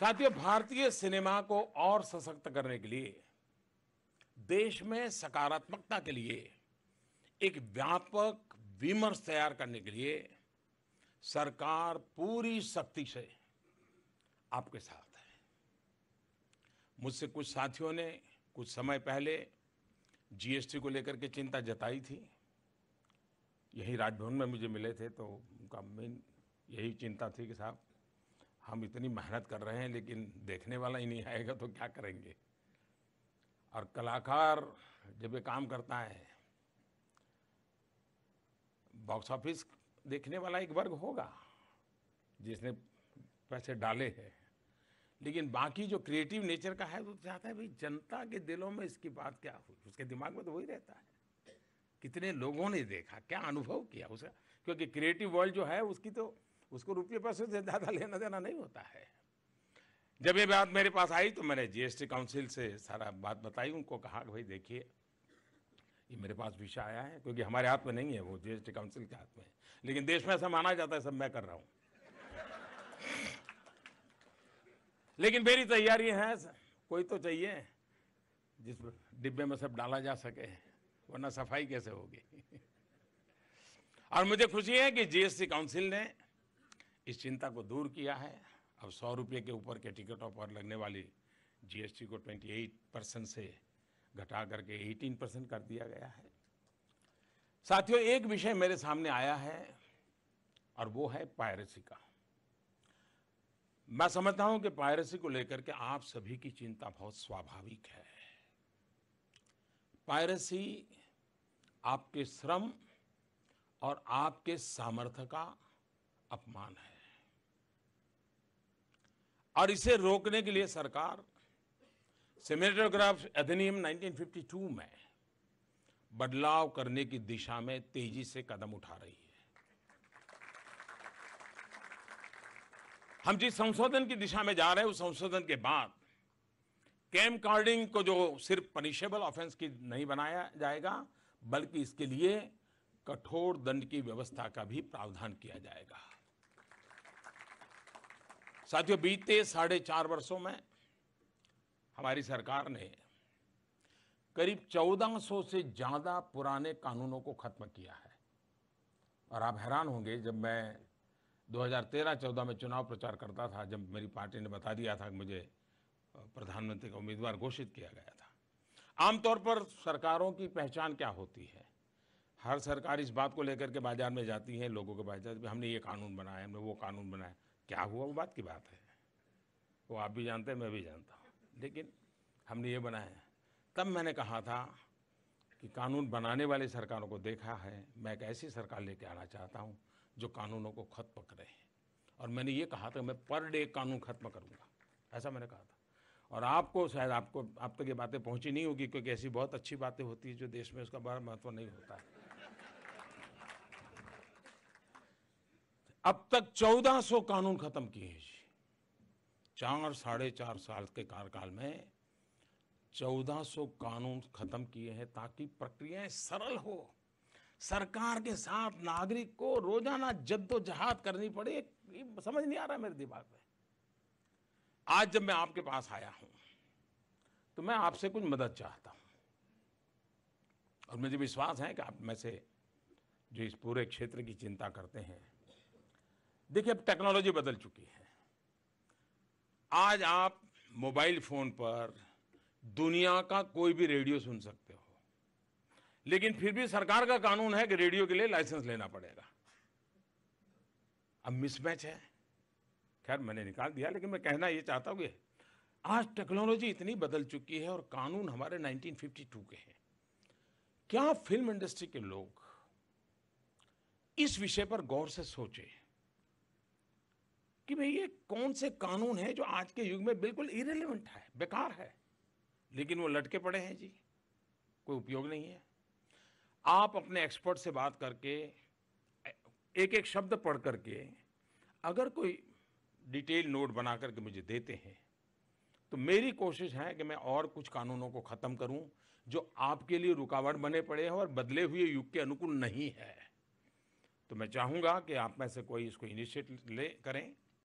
साथियों भारतीय सिनेमा को और सशक्त करने के लिए देश में सकारात्मकता के लिए एक व्यापक विमर्श तैयार करने के लिए सरकार पूरी शक्ति से आपके साथ है मुझसे कुछ साथियों ने कुछ समय पहले जीएसटी को लेकर के चिंता जताई थी यही राजभवन में मुझे मिले थे तो उनका मेन यही चिंता थी कि साहब हम इतनी मेहनत कर रहे हैं लेकिन देखने वाला ही नहीं आएगा तो क्या करेंगे और कलाकार जब ये काम करता है बॉक्स ऑफिस देखने वाला एक वर्ग होगा जिसने पैसे डाले हैं लेकिन बाकी जो क्रिएटिव नेचर का है वो तो चाहता है भाई जनता के दिलों में इसकी बात क्या हुई उसके दिमाग में तो वही रहता है कितने लोगों ने देखा क्या अनुभव किया उसका क्योंकि क्रिएटिव वर्ल्ड जो है उसकी तो उसको रुपये पैसे से ज़्यादा लेना देना नहीं होता है जब ये बात मेरे पास आई तो मैंने जीएसटी काउंसिल से सारा बात बताई उनको कहा कि भाई देखिए ये मेरे पास विषय आया है क्योंकि हमारे हाथ में नहीं है वो जीएसटी काउंसिल के हाथ में है लेकिन देश में ऐसा माना जाता है सब मैं कर रहा हूँ लेकिन मेरी तैयारी है कोई तो चाहिए जिस डिब्बे में सब डाला जा सके वरना सफाई कैसे होगी और मुझे खुशी है कि जीएसटी काउंसिल ने इस चिंता को दूर किया है अब सौ रुपये के ऊपर के टिकटों पर लगने वाली जीएसटी को 28 परसेंट से घटा करके 18 परसेंट कर दिया गया है साथियों एक विषय मेरे सामने आया है और वो है पायरेसी का मैं समझता हूं कि पायरेसी को लेकर के आप सभी की चिंता बहुत स्वाभाविक है पायरेसी आपके श्रम और आपके सामर्थ्य का अपमान है और इसे रोकने के लिए सरकार सिमेटोग्राफ अधिनियम 1952 में बदलाव करने की दिशा में तेजी से कदम उठा रही है हम जिस संशोधन की दिशा में जा रहे हैं उस संशोधन के बाद कैम कार्डिंग को जो सिर्फ पनिशेबल ऑफेंस की नहीं बनाया जाएगा बल्कि इसके लिए कठोर दंड की व्यवस्था का भी प्रावधान किया जाएगा साथियों बीते साढ़े चार वर्षों में हमारी सरकार ने करीब 1400 से ज़्यादा पुराने कानूनों को ख़त्म किया है और आप हैरान होंगे जब मैं 2013-14 में चुनाव प्रचार करता था जब मेरी पार्टी ने बता दिया था कि मुझे प्रधानमंत्री का उम्मीदवार घोषित किया गया था आमतौर पर सरकारों की पहचान क्या होती है हर सरकार इस बात को लेकर के बाजार में जाती है लोगों के बाजार जाती हमने ये कानून बनाया हमने वो कानून बनाया क्या हुआ वो बात की बात है वो आप भी जानते हैं मैं भी जानता हूँ लेकिन हमने ये बनाया तब मैंने कहा था कि कानून बनाने वाली सरकारों को देखा है मैं एक ऐसी सरकार लेके आना चाहता हूँ जो कानूनों को खत्म करे और मैंने ये कहा था मैं पर डे कानून खत्म करूँगा ऐसा मैंने कहा था और आपको शायद आपको आप तक ये बातें पहुँची नहीं होगी क्योंकि ऐसी बहुत अच्छी बातें होती है जो देश में उसका बड़ा महत्व नहीं होता है अब तक 1400 कानून खत्म किए जी चार साढ़े चार साल के कार्यकाल में 1400 कानून खत्म किए हैं ताकि प्रक्रियाएं सरल हो सरकार के साथ नागरिक को रोजाना जद्दोजहद करनी पड़े समझ नहीं आ रहा मेरे दिमाग में आज जब मैं आपके पास आया हूं तो मैं आपसे कुछ मदद चाहता हूं और मुझे विश्वास है कि आप में से जो इस पूरे क्षेत्र की चिंता करते हैं देखिए अब टेक्नोलॉजी बदल चुकी है आज आप मोबाइल फोन पर दुनिया का कोई भी रेडियो सुन सकते हो लेकिन फिर भी सरकार का कानून है कि रेडियो के लिए लाइसेंस लेना पड़ेगा अब मिसमैच है खैर मैंने निकाल दिया लेकिन मैं कहना यह चाहता कि आज टेक्नोलॉजी इतनी बदल चुकी है और कानून हमारे 1952 के हैं क्या फिल्म इंडस्ट्री के लोग इस विषय पर गौर से सोचें कि भाई ये कौन से कानून हैं जो आज के युग में बिल्कुल इरेलीवेंट है बेकार है लेकिन वो लटके पड़े हैं जी कोई उपयोग नहीं है आप अपने एक्सपर्ट से बात करके एक एक शब्द पढ़ करके अगर कोई डिटेल नोट बना करके मुझे देते हैं तो मेरी कोशिश है कि मैं और कुछ कानूनों को ख़त्म करूं जो आपके लिए रुकावट बने पड़े हैं और बदले हुए युग के अनुकूल नहीं है तो मैं चाहूँगा कि आप में से कोई इसको इनिशिएट ले करें